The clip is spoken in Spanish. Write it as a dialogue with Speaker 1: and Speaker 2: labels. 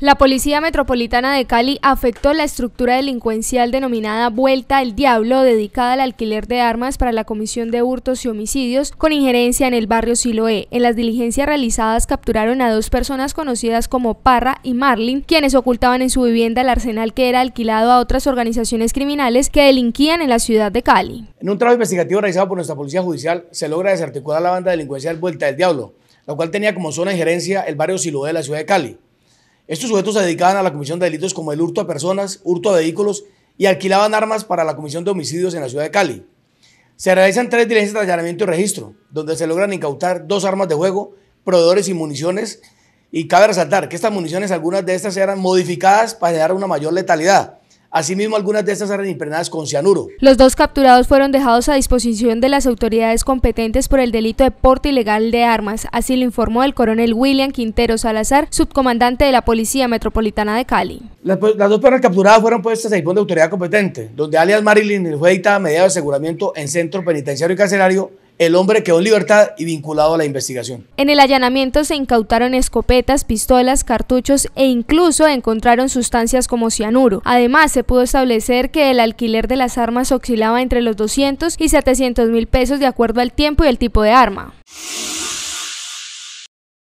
Speaker 1: La Policía Metropolitana de Cali afectó la estructura delincuencial denominada Vuelta del Diablo, dedicada al alquiler de armas para la comisión de hurtos y homicidios, con injerencia en el barrio Siloé. En las diligencias realizadas capturaron a dos personas conocidas como Parra y Marlin, quienes ocultaban en su vivienda el arsenal que era alquilado a otras organizaciones criminales que delinquían en la ciudad de Cali.
Speaker 2: En un trabajo investigativo realizado por nuestra Policía Judicial, se logra desarticular la banda delincuencial Vuelta del Diablo, la cual tenía como zona de injerencia el barrio Siloé de la ciudad de Cali estos sujetos se dedicaban a la comisión de delitos como el hurto a personas, hurto a vehículos y alquilaban armas para la comisión de homicidios en la ciudad de Cali. Se realizan tres diligencias de allanamiento y registro, donde se logran incautar dos armas de juego, proveedores y municiones. Y cabe resaltar que estas municiones, algunas de estas eran modificadas para generar una mayor letalidad. Asimismo, algunas de estas eran impregnadas con cianuro.
Speaker 1: Los dos capturados fueron dejados a disposición de las autoridades competentes por el delito de porte ilegal de armas, así lo informó el coronel William Quintero Salazar, subcomandante de la Policía Metropolitana de Cali.
Speaker 2: Las, dos personas capturadas fueron puestas a disposición de autoridad competente, donde alias Marilyn fue dictada medida de aseguramiento en centro penitenciario y carcelario el hombre quedó en libertad y vinculado a la investigación.
Speaker 1: En el allanamiento se incautaron escopetas, pistolas, cartuchos e incluso encontraron sustancias como cianuro. Además, se pudo establecer que el alquiler de las armas oscilaba entre los 200 y 700 mil pesos de acuerdo al tiempo y el tipo de arma.